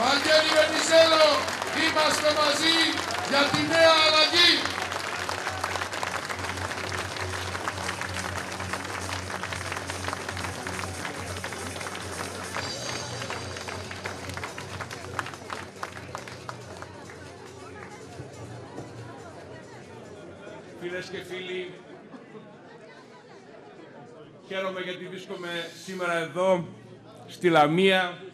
Βαγγέλη Βενιζέλο, είμαστε μαζί για τη νέα αλλαγή. Φίλες και φίλοι, χαίρομαι γιατί βρίσκομαι σήμερα εδώ στη Λαμία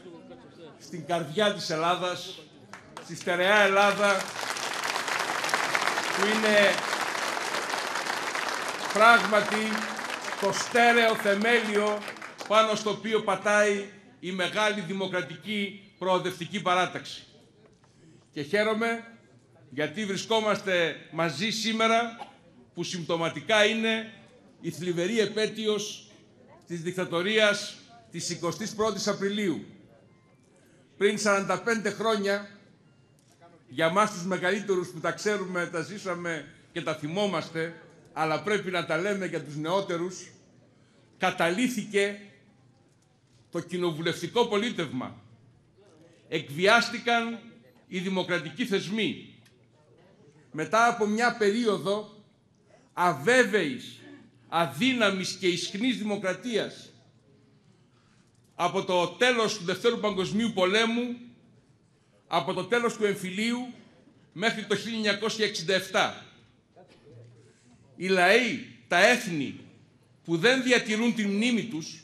στην καρδιά της Ελλάδας, στη στερεά Ελλάδα, που είναι πράγματι το στέρεο θεμέλιο πάνω στο οποίο πατάει η μεγάλη δημοκρατική προοδευτική παράταξη. Και χαίρομαι γιατί βρισκόμαστε μαζί σήμερα που συμπτωματικά είναι η θλιβερή επέτειος της δικτατορίας της 21ης Απριλίου πριν 45 χρόνια, για μας τους μεγαλύτερους που τα ξέρουμε, τα ζήσαμε και τα θυμόμαστε, αλλά πρέπει να τα λέμε για τους νεότερους, καταλήθηκε το κοινοβουλευτικό πολίτευμα. Εκβιάστηκαν οι δημοκρατικοί θεσμοί. Μετά από μια περίοδο αβέβαιης, αδύναμης και ισχνής δημοκρατίας, από το τέλος του Δευτέρου Παγκοσμίου Πολέμου, από το τέλος του εμφυλίου μέχρι το 1967. Οι λαοί, τα έθνη που δεν διατηρούν τη μνήμη τους,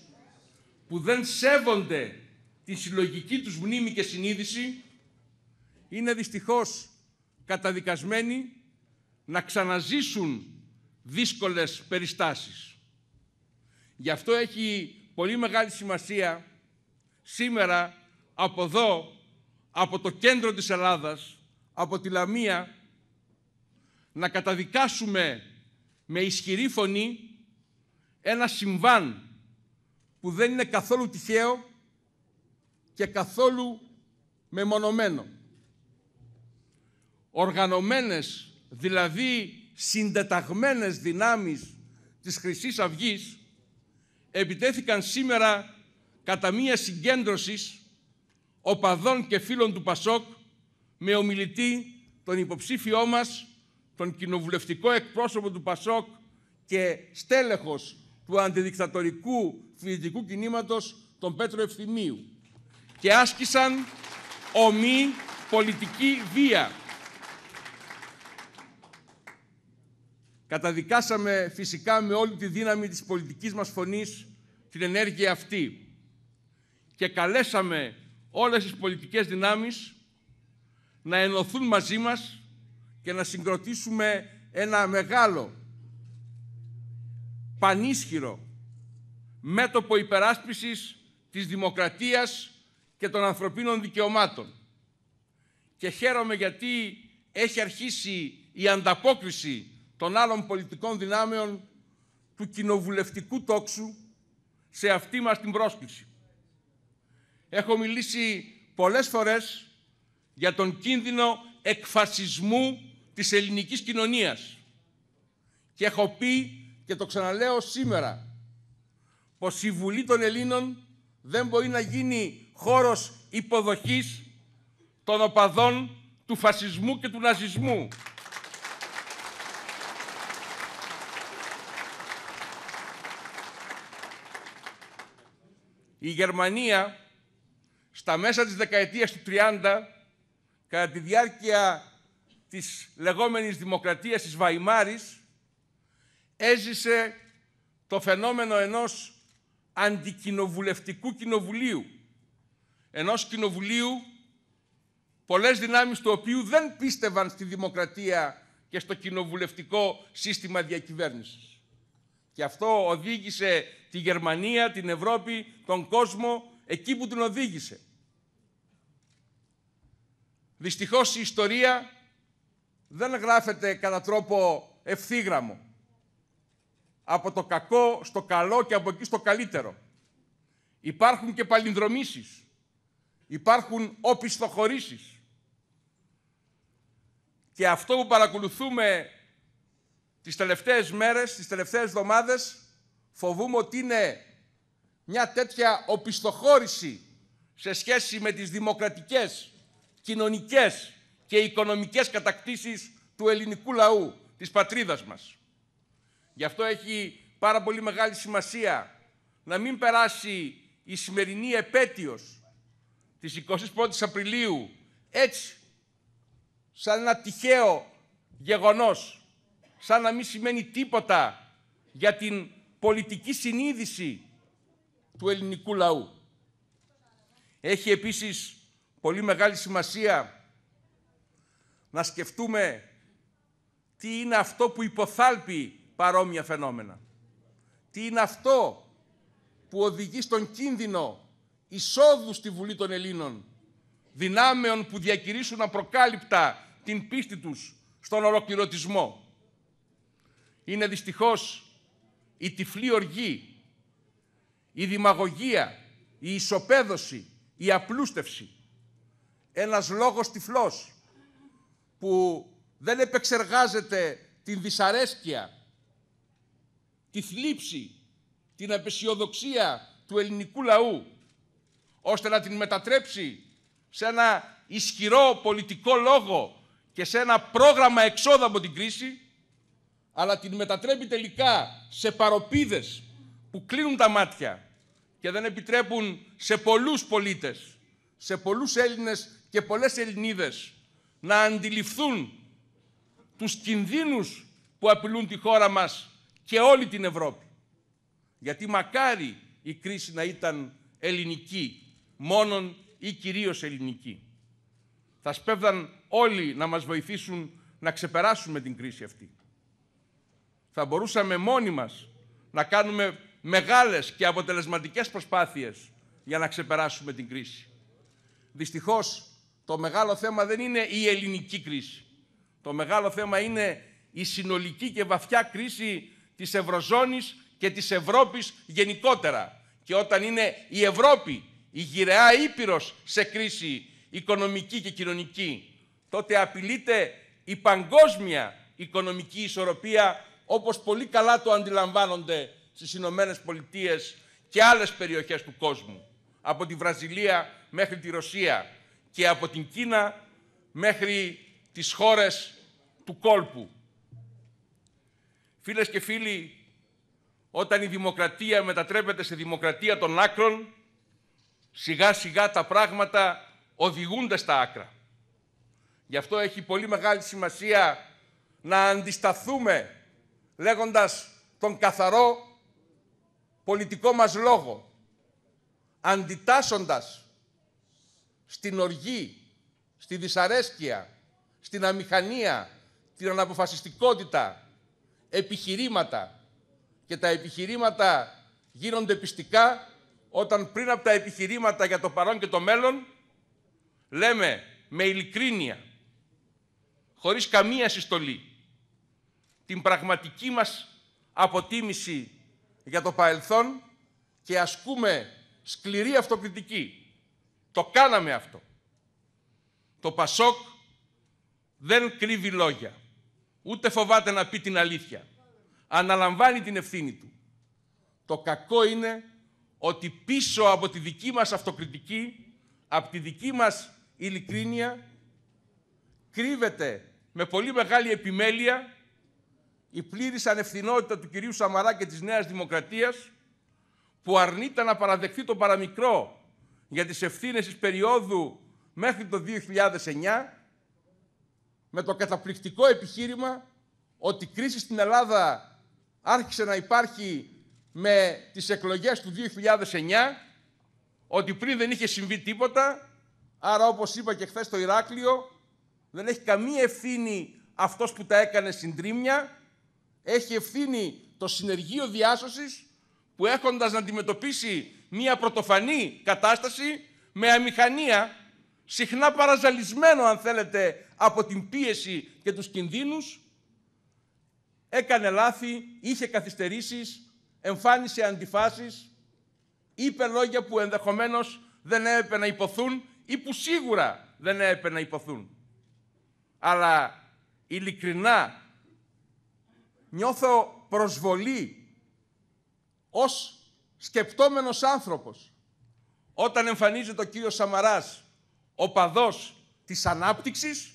που δεν σέβονται τη συλλογική τους μνήμη και συνείδηση, είναι δυστυχώς καταδικασμένοι να ξαναζήσουν δύσκολες περιστάσεις. Γι' αυτό έχει πολύ μεγάλη σημασία σήμερα από εδώ, από το κέντρο της Ελλάδας, από τη Λαμία, να καταδικάσουμε με ισχυρή φωνή ένα συμβάν που δεν είναι καθόλου τυχαίο και καθόλου μεμονωμένο. Οργανωμένες, δηλαδή συντεταγμένες δυνάμεις της χρυσής Αυγής επιτέθηκαν σήμερα κατά μία συγκέντρωση οπαδών και φίλων του Πασόκ με ομιλητή τον υποψήφιό μας, τον κοινοβουλευτικό εκπρόσωπο του Πασόκ και στέλεχος του αντιδικτατορικού φοιτητικού κινήματος, τον Πέτρο Ευθυμίου και άσκησαν ομή πολιτική βία Καταδικάσαμε φυσικά με όλη τη δύναμη της πολιτικής μας φωνής την ενέργεια αυτή και καλέσαμε όλες τις πολιτικές δυνάμεις να ενωθούν μαζί μας και να συγκροτήσουμε ένα μεγάλο, πανίσχυρο μέτωπο υπεράσπισης της δημοκρατίας και των ανθρωπίνων δικαιωμάτων. Και χαίρομαι γιατί έχει αρχίσει η ανταπόκριση των άλλων πολιτικών δυνάμεων του κοινοβουλευτικού τόξου σε αυτή μας την πρόσκληση. Έχω μιλήσει πολλές φορές για τον κίνδυνο εκφασισμού της ελληνικής κοινωνίας και έχω πει και το ξαναλέω σήμερα πως η Βουλή των Ελλήνων δεν μπορεί να γίνει χώρος υποδοχής των οπαδών του φασισμού και του ναζισμού. Η Γερμανία στα μέσα της δεκαετίας του 30, κατά τη διάρκεια της λεγόμενης δημοκρατίας της Βαϊμάρης, έζησε το φαινόμενο ενός αντικοινοβουλευτικού κοινοβουλίου. Ενός κοινοβουλίου πολλές δυνάμεις του οποίου δεν πίστευαν στη δημοκρατία και στο κοινοβουλευτικό σύστημα διακυβέρνησης. Και αυτό οδήγησε τη Γερμανία, την Ευρώπη, τον κόσμο εκεί που την οδήγησε. Δυστυχώς η ιστορία δεν γράφεται κατά τρόπο ευθύγραμμο. Από το κακό στο καλό και από εκεί στο καλύτερο. Υπάρχουν και παλινδρομήσεις. Υπάρχουν οπισθοχωρήσεις. Και αυτό που παρακολουθούμε Τις τελευταίες μέρες, τις τελευταίες εβδομάδες φοβούμαι ότι είναι μια τέτοια οπισθοχώρηση σε σχέση με τις δημοκρατικές, κοινωνικές και οικονομικές κατακτήσεις του ελληνικού λαού, της πατρίδας μας. Γι' αυτό έχει πάρα πολύ μεγάλη σημασία να μην περάσει η σημερινή επέτειος της 21ης Απριλίου έτσι, σαν ένα τυχαίο γεγονός σαν να μην σημαίνει τίποτα για την πολιτική συνείδηση του ελληνικού λαού. Έχει επίσης πολύ μεγάλη σημασία να σκεφτούμε τι είναι αυτό που υποθάλπει παρόμοια φαινόμενα. Τι είναι αυτό που οδηγεί στον κίνδυνο εισόδου στη Βουλή των Ελλήνων δυνάμεων που διακηρύσουν απροκάλυπτα την πίστη τους στον ολοκληρωτισμό είναι δυστυχώς η τυφλή οργή, η δημαγωγία, η ισοπαίδωση, η απλούστευση. Ένας λόγος τυφλός που δεν επεξεργάζεται την δυσαρέσκεια, τη θλίψη, την απεσιοδοξία του ελληνικού λαού, ώστε να την μετατρέψει σε ένα ισχυρό πολιτικό λόγο και σε ένα πρόγραμμα εξόδου από την κρίση, αλλά την μετατρέπει τελικά σε παροπίδες που κλείνουν τα μάτια και δεν επιτρέπουν σε πολλούς πολίτες, σε πολλούς Έλληνες και πολλές Ελληνίδες να αντιληφθούν τους κινδύνους που απειλούν τη χώρα μας και όλη την Ευρώπη. Γιατί μακάρι η κρίση να ήταν ελληνική, μόνον ή κυρίως ελληνική. Θα σπέβδαν όλοι να μας βοηθήσουν να ξεπεράσουμε την κρίση αυτή. Θα μπορούσαμε μόνοι μας να κάνουμε μεγάλες και αποτελεσματικές προσπάθειες για να ξεπεράσουμε την κρίση. Δυστυχώς, το μεγάλο θέμα δεν είναι η ελληνική κρίση. Το μεγάλο θέμα είναι η συνολική και βαθιά κρίση της Ευρωζώνης και της Ευρώπης γενικότερα. Και όταν είναι η Ευρώπη, η γυραιά Ήπειρος σε κρίση οικονομική και κοινωνική, τότε απειλείται η παγκόσμια οικονομική ισορροπία όπως πολύ καλά το αντιλαμβάνονται στις Ηνωμένες Πολιτείες και άλλες περιοχές του κόσμου, από τη Βραζιλία μέχρι τη Ρωσία και από την Κίνα μέχρι τις χώρες του κόλπου. Φίλες και φίλοι, όταν η δημοκρατία μετατρέπεται σε δημοκρατία των άκρων, σιγά σιγά τα πράγματα οδηγούνται στα άκρα. Γι' αυτό έχει πολύ μεγάλη σημασία να αντισταθούμε λέγοντας τον καθαρό πολιτικό μας λόγο, αντιτάσσοντας στην οργή, στη δυσαρέσκεια, στην αμηχανία, την αναποφασιστικότητα, επιχειρήματα. Και τα επιχειρήματα γίνονται πιστικά όταν πριν από τα επιχειρήματα για το παρόν και το μέλλον λέμε με ειλικρίνεια, χωρίς καμία συστολή, την πραγματική μας αποτίμηση για το παρελθόν και ασκούμε σκληρή αυτοκριτική. Το κάναμε αυτό. Το Πασόκ δεν κρύβει λόγια. Ούτε φοβάται να πει την αλήθεια. Αναλαμβάνει την ευθύνη του. Το κακό είναι ότι πίσω από τη δική μας αυτοκριτική, από τη δική μας ειλικρίνεια, κρύβεται με πολύ μεγάλη επιμέλεια η πλήρης ανευθυνότητα του κυρίου Σαμαρά και της Νέας Δημοκρατίας που αρνείται να παραδεχθεί το παραμικρό για τις ευθύνες της περίοδου μέχρι το 2009 με το καταπληκτικό επιχείρημα ότι η κρίση στην Ελλάδα άρχισε να υπάρχει με τις εκλογές του 2009 ότι πριν δεν είχε συμβεί τίποτα άρα όπως είπα και χθες στο Ηράκλειο δεν έχει καμία ευθύνη αυτός που τα έκανε συντρίμια, έχει ευθύνη το Συνεργείο Διάσωσης που έχοντας να αντιμετωπίσει μία πρωτοφανή κατάσταση με αμηχανία, συχνά παραζαλισμένο αν θέλετε από την πίεση και τους κινδύνους, έκανε λάθη, είχε καθυστερήσεις, εμφάνισε αντιφάσεις, είπε λόγια που ενδεχομένως δεν έπρεπε να υποθούν ή που σίγουρα δεν έπρεπε να υποθούν. Αλλά ειλικρινά νιώθω προσβολή ως σκεπτόμενος άνθρωπος. Όταν εμφανίζεται ο κύριος Σαμαράς, ο παδός της ανάπτυξης,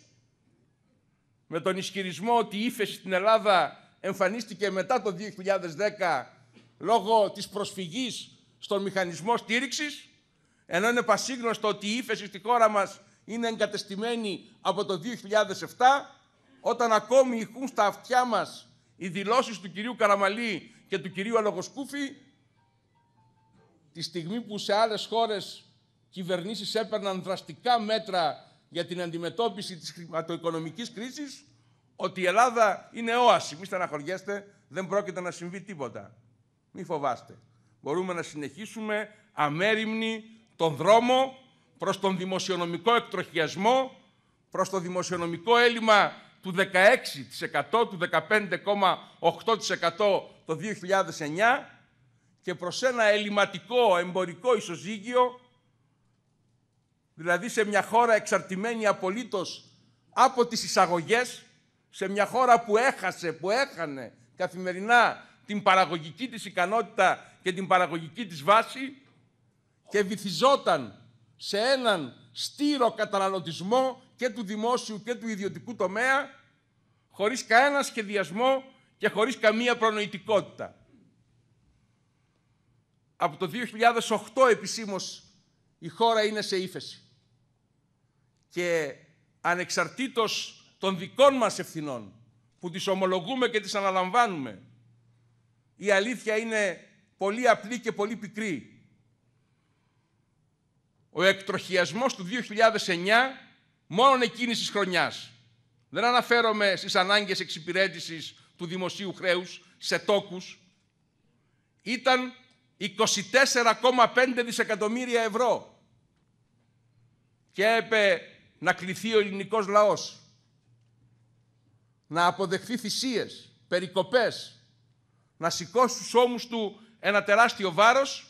με τον ισχυρισμό ότι η ύφεση στην Ελλάδα εμφανίστηκε μετά το 2010 λόγω της προσφυγής στον μηχανισμό στήριξης, ενώ είναι πασίγνωστο ότι η ύφεση στη χώρα μας είναι εγκατεστημένη από το 2007, όταν ακόμη ηχούν στα αυτιά μας οι δηλώσεις του κυρίου Καραμαλή και του κυρίου Αλογοσκούφη τη στιγμή που σε άλλες χώρες κυβερνήσεις έπαιρναν δραστικά μέτρα για την αντιμετώπιση της χρηματοοικονομικής κρίσης, ότι η Ελλάδα είναι όαση. Μην στεναχωριέστε, δεν πρόκειται να συμβεί τίποτα. Μην φοβάστε. Μπορούμε να συνεχίσουμε αμέριμνη τον δρόμο προς τον δημοσιονομικό εκτροχιασμό, προς το δημοσιονομικό έλλειμμα του 16%, του 15,8% το 2009 και προς ένα ελληματικό εμπορικό ισοζύγιο, δηλαδή σε μια χώρα εξαρτημένη απολύτως από τις εισαγωγές, σε μια χώρα που έχασε, που έχανε καθημερινά την παραγωγική της ικανότητα και την παραγωγική της βάση και βυθιζόταν σε έναν στήρο καταναλωτισμό και του δημόσιου και του ιδιωτικού τομέα χωρίς κανένα σχεδιασμό και χωρίς καμία προνοητικότητα. Από το 2008 επισήμως η χώρα είναι σε ύφεση. Και ανεξαρτήτως των δικών μας ευθυνών που τις ομολογούμε και τις αναλαμβάνουμε η αλήθεια είναι πολύ απλή και πολύ πικρή. Ο εκτροχιασμός του 2009 μόνο εκείνης της χρονιάς. Δεν αναφέρομαι στις ανάγκες εξυπηρέτησης του δημοσίου χρέους σε τόκους. Ήταν 24,5 δισεκατομμύρια ευρώ. Και έπε να κληθεί ο ελληνικός λαός. Να αποδεχθεί θυσίες, περικοπές. Να σηκώσει στους ώμους του ένα τεράστιο βάρος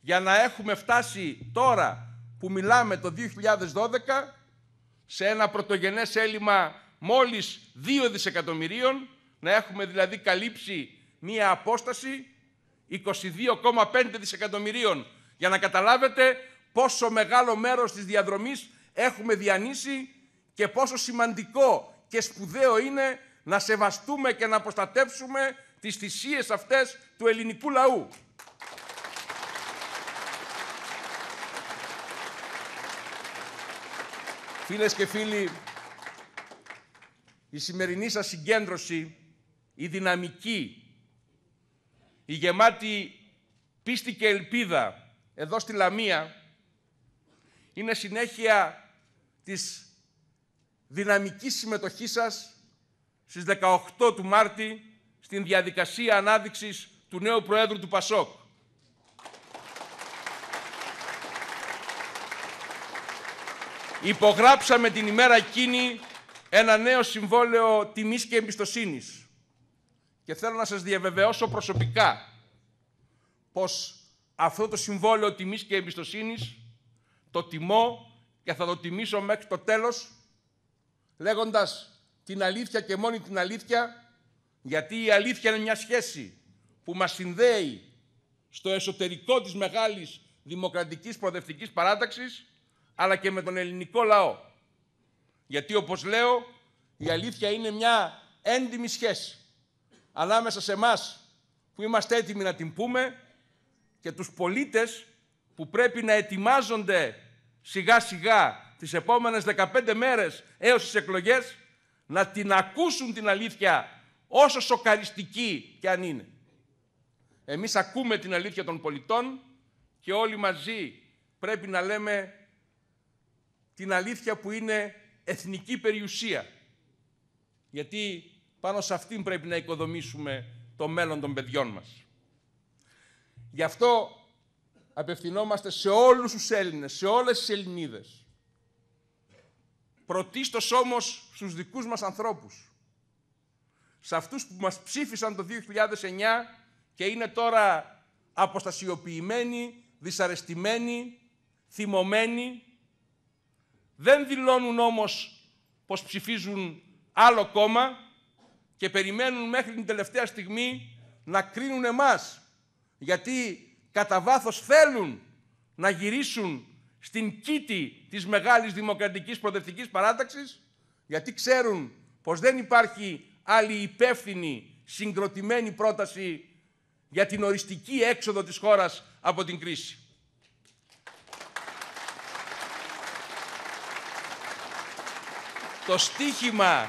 για να έχουμε φτάσει τώρα που μιλάμε το 2012 σε ένα πρωτογενές έλλειμμα μόλις 2 δισεκατομμυρίων, να έχουμε δηλαδή καλύψει μία απόσταση 22,5 δισεκατομμυρίων. Για να καταλάβετε πόσο μεγάλο μέρος της διαδρομής έχουμε διανύσει και πόσο σημαντικό και σπουδαίο είναι να σεβαστούμε και να προστατεύσουμε τις θυσίες αυτές του ελληνικού λαού. Φίλες και φίλοι, η σημερινή σας συγκέντρωση, η δυναμική, η γεμάτη πίστη και ελπίδα εδώ στη Λαμία είναι συνέχεια της δυναμικής συμμετοχής σας στις 18 του Μάρτη στην διαδικασία ανάδειξης του νέου Προέδρου του ΠΑΣΟΚ. Υπογράψαμε την ημέρα εκείνη ένα νέο συμβόλαιο τιμής και εμπιστοσύνης. Και θέλω να σας διαβεβαιώσω προσωπικά πως αυτό το συμβόλαιο τιμής και εμπιστοσύνης το τιμώ και θα το τιμήσω μέχρι το τέλος λέγοντας την αλήθεια και μόνη την αλήθεια γιατί η αλήθεια είναι μια σχέση που μας συνδέει στο εσωτερικό της μεγάλης δημοκρατικής προοδευτικής παράταξης αλλά και με τον ελληνικό λαό. Γιατί όπως λέω, η αλήθεια είναι μια έντιμη σχέση ανάμεσα σε εμάς που είμαστε έτοιμοι να την πούμε και τους πολίτες που πρέπει να ετοιμάζονται σιγά σιγά τις επόμενες 15 μέρες έως τις εκλογές να την ακούσουν την αλήθεια όσο σοκαριστική και αν είναι. Εμείς ακούμε την αλήθεια των πολιτών και όλοι μαζί πρέπει να λέμε την αλήθεια που είναι εθνική περιουσία. Γιατί πάνω σε αυτήν πρέπει να οικοδομήσουμε το μέλλον των παιδιών μας. Γι' αυτό απευθυνόμαστε σε όλους τους Έλληνες, σε όλες τις Ελληνίδες. Πρωτίστως όμως στους δικούς μας ανθρώπους. Σε αυτούς που μας ψήφισαν το 2009 και είναι τώρα αποστασιοποιημένοι, δυσαρεστημένοι, θυμωμένοι δεν δηλώνουν όμως πως ψηφίζουν άλλο κόμμα και περιμένουν μέχρι την τελευταία στιγμή να κρίνουν εμάς. Γιατί κατά βάθος θέλουν να γυρίσουν στην κήτη της μεγάλης δημοκρατικής προοδευτικής παράταξης, γιατί ξέρουν πως δεν υπάρχει άλλη υπεύθυνη, συγκροτημένη πρόταση για την οριστική έξοδο της χώρας από την κρίση. το στίχημα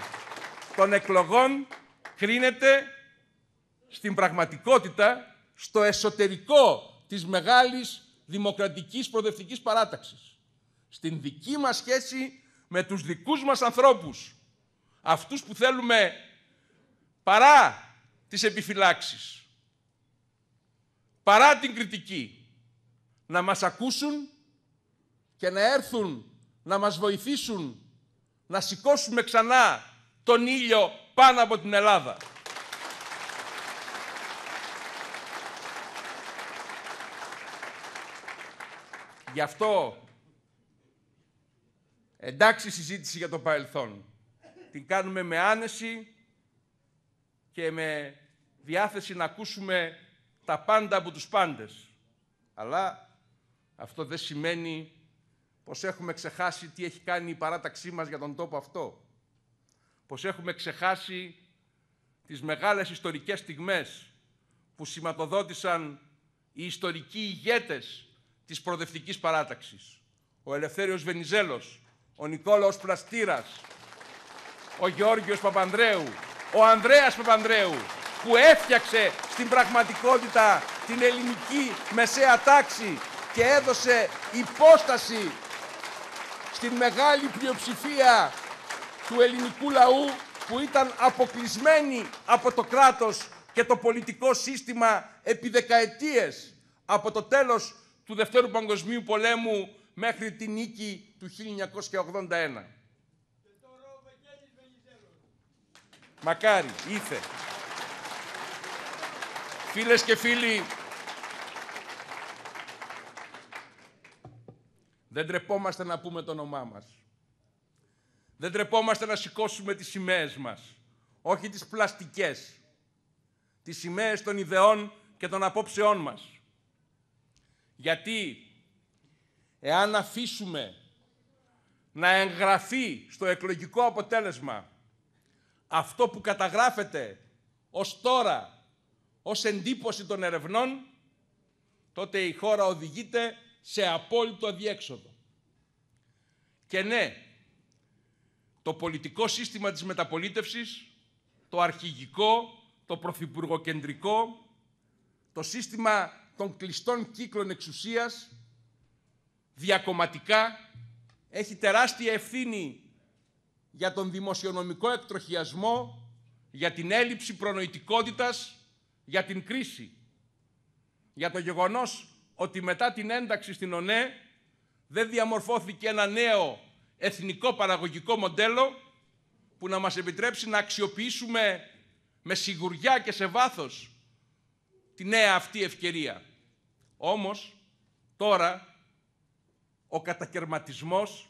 των εκλογών κρίνεται στην πραγματικότητα στο εσωτερικό της μεγάλης δημοκρατικής προοδευτικής παράταξης. Στην δική μας σχέση με τους δικούς μας ανθρώπους. Αυτούς που θέλουμε παρά τις επιφυλάξεις, παρά την κριτική, να μας ακούσουν και να έρθουν να μας βοηθήσουν να σηκώσουμε ξανά τον ήλιο πάνω από την Ελλάδα. Γι' αυτό, εντάξει συζήτηση για το παρελθόν. Την κάνουμε με άνεση και με διάθεση να ακούσουμε τα πάντα από τους πάντες. Αλλά αυτό δεν σημαίνει πως έχουμε ξεχάσει τι έχει κάνει η παράταξή μας για τον τόπο αυτό, πως έχουμε ξεχάσει τις μεγάλες ιστορικές στιγμές που σηματοδότησαν οι ιστορικοί ηγέτες της προοδευτικής παράταξης. Ο Ελευθέριος Βενιζέλος, ο Νικόλαος Πλαστήρας, ο Γεώργιος Παπανδρέου, ο Ανδρέας Παπανδρέου, που έφτιαξε στην πραγματικότητα την ελληνική μεσαία τάξη και έδωσε υπόσταση στην μεγάλη πλειοψηφία του ελληνικού λαού που ήταν αποκλεισμένοι από το κράτος και το πολιτικό σύστημα επί δεκαετίες από το τέλος του Δευτέρου Παγκοσμίου Πολέμου μέχρι τη νίκη του 1981. Μακάρι, ήθε. Φίλες και φίλοι, Δεν τρεπόμαστε να πούμε το όνομά μας. Δεν τρεπόμαστε να σηκώσουμε τις σημαίες μας. Όχι τις πλαστικές. Τις σημαίες των ιδεών και των απόψεών μας. Γιατί εάν αφήσουμε να εγγραφεί στο εκλογικό αποτέλεσμα αυτό που καταγράφεται ως τώρα ως εντύπωση των ερευνών, τότε η χώρα οδηγείται σε απόλυτο αδιέξοδο. Και ναι, το πολιτικό σύστημα της μεταπολίτευσης, το αρχηγικό, το πρωθυπουργοκεντρικό, το σύστημα των κλειστών κύκλων εξουσίας, διακομματικά, έχει τεράστια ευθύνη για τον δημοσιονομικό εκτροχιασμό, για την έλλειψη προνοητικότητας, για την κρίση. Για το γεγονός ότι μετά την ένταξη στην ΟΝΕ δεν διαμορφώθηκε ένα νέο εθνικό παραγωγικό μοντέλο που να μας επιτρέψει να αξιοποιήσουμε με σιγουριά και σε βάθος τη νέα αυτή ευκαιρία. Όμως, τώρα, ο κατακαιρματισμός,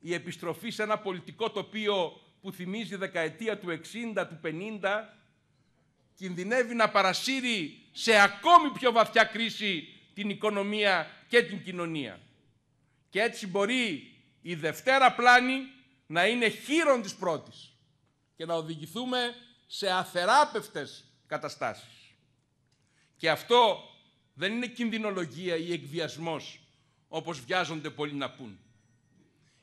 η επιστροφή σε ένα πολιτικό τοπίο που θυμίζει δεκαετία του 60, του 50, κινδυνεύει να παρασύρει σε ακόμη πιο βαθιά κρίση την οικονομία και την κοινωνία. Και έτσι μπορεί η δευτέρα πλάνη να είναι χείρον της πρώτης και να οδηγηθούμε σε αθεράπευτες καταστάσεις. Και αυτό δεν είναι κινδυνολογία ή εκβιασμός, όπως βιάζονται πολλοί να πούν.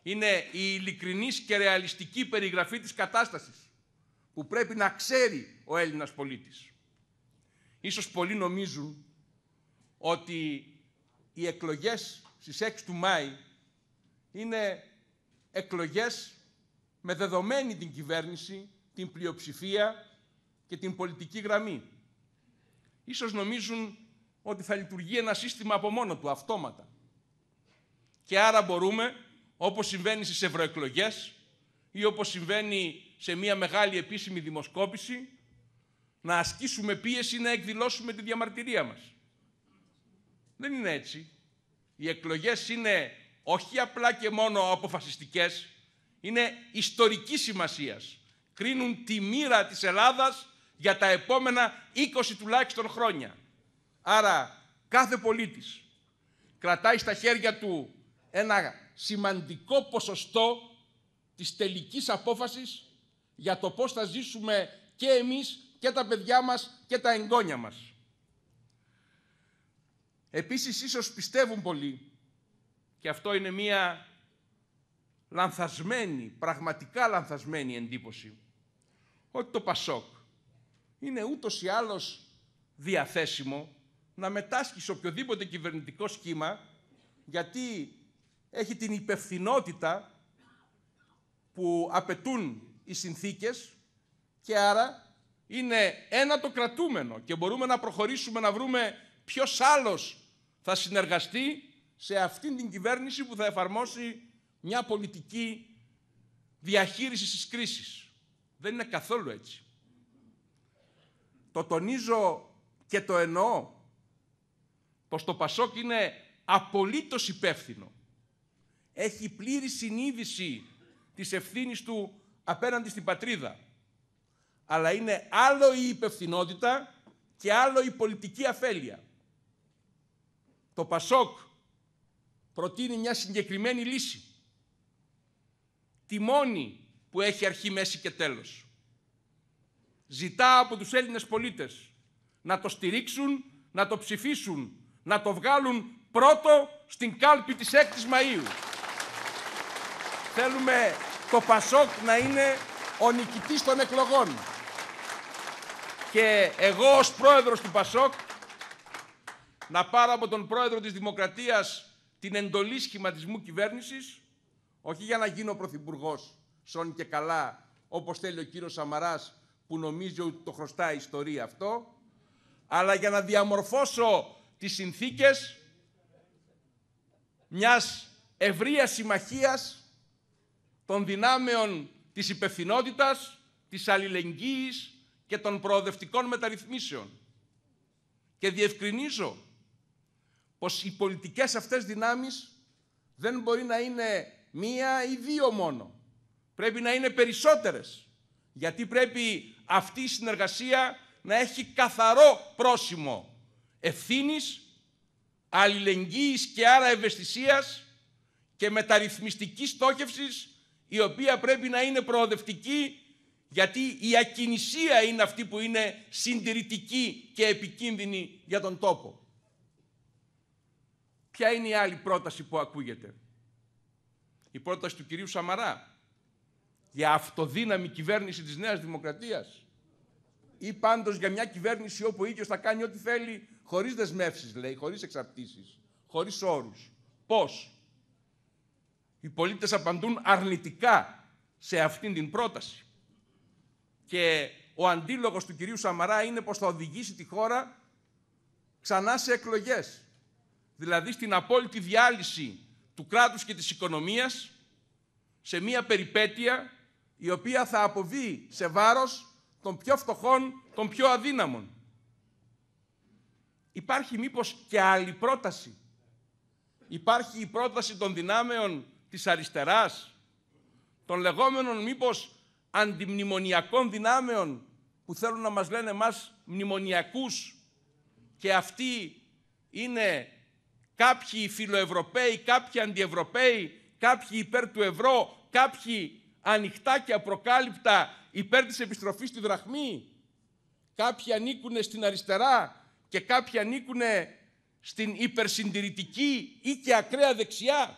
Είναι η ειλικρινής και ρεαλιστική περιγραφή της κατάστασης που πρέπει να ξέρει ο Έλληνας πολίτης. Ίσως πολλοί νομίζουν ότι οι εκλογές στις 6 του Μάη είναι εκλογές με δεδομένη την κυβέρνηση, την πλειοψηφία και την πολιτική γραμμή. Ίσως νομίζουν ότι θα λειτουργεί ένα σύστημα από μόνο του, αυτόματα. Και άρα μπορούμε, όπως συμβαίνει στις ευρωεκλογές ή όπως συμβαίνει σε μια μεγάλη επίσημη δημοσκόπηση, να ασκήσουμε πίεση να εκδηλώσουμε τη διαμαρτυρία μας. Δεν είναι έτσι. Οι εκλογές είναι όχι απλά και μόνο αποφασιστικές, είναι ιστορικής σημασίας. Κρίνουν τη μοίρα της Ελλάδας για τα επόμενα 20 τουλάχιστον χρόνια. Άρα κάθε πολίτης κρατάει στα χέρια του ένα σημαντικό ποσοστό της τελικής απόφασης για το πώς θα ζήσουμε και εμείς και τα παιδιά μας και τα εγγόνια μας. Επίσης ίσως πιστεύουν πολλοί και αυτό είναι μία λανθασμένη, πραγματικά λανθασμένη εντύπωση ότι το Πασόκ είναι ούτως ή άλλως διαθέσιμο να μετάσχει σε οποιοδήποτε κυβερνητικό σχήμα γιατί έχει την υπευθυνότητα που απαιτούν οι συνθήκες και άρα είναι ένα το κρατούμενο και μπορούμε να προχωρήσουμε να βρούμε ποιος άλλος θα συνεργαστεί σε αυτήν την κυβέρνηση που θα εφαρμόσει μια πολιτική διαχείριση της κρίσης. Δεν είναι καθόλου έτσι. Το τονίζω και το εννοώ πως το Πασόκ είναι απολύτως υπεύθυνο. Έχει πλήρη συνείδηση της ευθύνης του απέναντι στην πατρίδα. Αλλά είναι άλλο η υπευθυνότητα και άλλο η πολιτική αφέλεια το ΠΑΣΟΚ προτείνει μια συγκεκριμένη λύση. Τη μόνη που έχει αρχή, μέση και τέλος. Ζητά από τους Έλληνες πολίτες να το στηρίξουν, να το ψηφίσουν, να το βγάλουν πρώτο στην κάλπη της 6ης Μαΐου. Θέλουμε το ΠΑΣΟΚ να είναι ο νικητής των εκλογών. Και εγώ ως πρόεδρος του ΠΑΣΟΚ να πάρω από τον πρόεδρο της Δημοκρατίας την εντολή σχηματισμού κυβέρνησης, όχι για να γίνω πρωθυπουργός σών και καλά, όπως θέλει ο κύριος Σαμαράς, που νομίζει ότι το χρωστά η ιστορία αυτό, αλλά για να διαμορφώσω τις συνθήκες μιας ευρείας συμμαχίας των δυνάμεων της υπευθυνότητας, της αλληλεγγύης και των προοδευτικών μεταρρυθμίσεων. Και διευκρινίζω πως οι πολιτικές αυτές δυνάμεις δεν μπορεί να είναι μία ή δύο μόνο. Πρέπει να είναι περισσότερες. Γιατί πρέπει αυτή η συνεργασία να έχει καθαρό πρόσημο ευθύνης, αλληλεγγύης και άρα ευαισθησίας και μεταρρυθμιστικής στόχευσης η οποία πρέπει να είναι προοδευτική γιατί η ακινησία είναι αυτή που είναι συντηρητική και αρα ευαισθησιας και μεταρρυθμιστικη στοχευσης η οποια πρεπει να ειναι προοδευτικη γιατι η ακινησια ειναι αυτη που ειναι συντηρητικη και επικινδυνη για τον τόπο. Ποια είναι η άλλη πρόταση που ακούγεται. Η πρόταση του κυρίου Σαμαρά για αυτοδύναμη κυβέρνηση της Νέας Δημοκρατίας ή πάντως για μια κυβέρνηση όπου ο ίδιος θα κάνει ό,τι θέλει χωρίς δεσμεύσεις λέει, χωρίς εξαρτήσεις, χωρίς όρους. Πώς. Οι πολίτες απαντούν αρνητικά σε αυτήν την πρόταση. Και ο αντίλογος του κυρίου Σαμαρά είναι πως θα οδηγήσει τη χώρα ξανά σε εκλογές δηλαδή στην απόλυτη διάλυση του κράτους και της οικονομίας, σε μία περιπέτεια η οποία θα αποβεί σε βάρος των πιο φτωχών, των πιο αδύναμων. Υπάρχει μήπως και άλλη πρόταση. Υπάρχει η πρόταση των δυνάμεων της αριστεράς, των λεγόμενων μήπως αντιμνημονιακών δυνάμεων που θέλουν να μας λένε μας μνημονιακούς και αυτοί είναι κάποιοι φιλοευρωπαίοι, κάποιοι αντιευρωπαίοι, κάποιοι υπέρ του ευρώ, κάποιοι ανοιχτά και απροκάλυπτα υπέρ της επιστροφής στη δραχμή. Κάποιοι ανήκουν στην αριστερά και κάποιοι ανήκουν στην υπερσυντηρητική ή και ακραία δεξιά.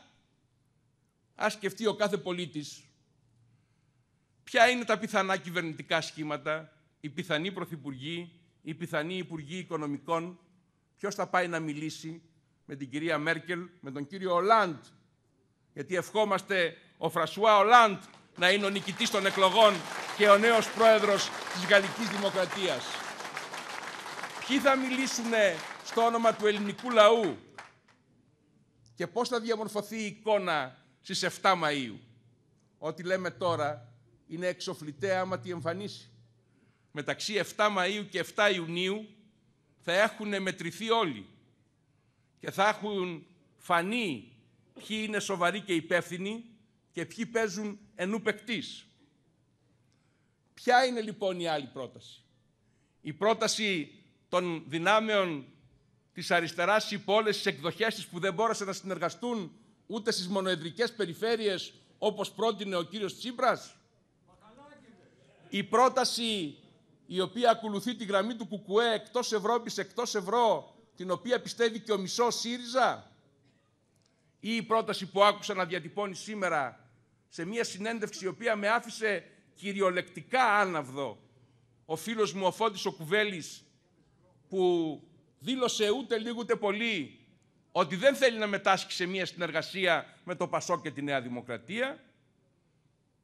Ας σκεφτεί ο κάθε πολίτης ποια είναι τα πιθανά κυβερνητικά σχήματα, η πιθανη πρωθυπουργοί, υπουργή υπουργοί οικονομικών, ποιος θα πάει να μιλήσει, με την κυρία Μέρκελ, με τον κύριο Ολάντ. Γιατί ευχόμαστε ο Φρασουά Ολάντ να είναι ο νικητής των εκλογών και ο νέος πρόεδρος της Γαλλικής Δημοκρατίας. Ποιοι θα μιλήσουν στο όνομα του ελληνικού λαού και πώς θα διαμορφωθεί η εικόνα στις 7 Μαΐου. Ό,τι λέμε τώρα είναι εξοφλητέα άμα τη εμφανίσει. Μεταξύ 7 Μαΐου και 7 Ιουνίου θα έχουν μετρηθεί όλοι και θα έχουν φανεί ποιοι είναι σοβαροί και υπεύθυνοι και ποιοι παίζουν ενού παικτής. Ποια είναι λοιπόν η άλλη πρόταση. Η πρόταση των δυνάμεων της αριστεράς υπό όλες τις εκδοχές της που δεν μπόρεσαν να συνεργαστούν ούτε στις μονοεδρικές περιφέρειες όπως πρότεινε ο κύριος Τσίπρας. Η πρόταση η οποία ακολουθεί τη γραμμή του ΚΚΕ εκτός Ευρώπης, εκτός ευρώ την οποία πιστεύει και ο Μισό ΣΥΡΙΖΑ ή η πρόταση που άκουσα να διατυπώνει σήμερα σε μια συνέντευξη η οποία με άφησε κυριολεκτικά άναυδο ο φίλος μου ο Φώτης ο Κουβέλης που δήλωσε ούτε λίγο ούτε πολύ ότι δεν θέλει να μετάσχει σε μια συνεργασία με το Πασό και τη Νέα Δημοκρατία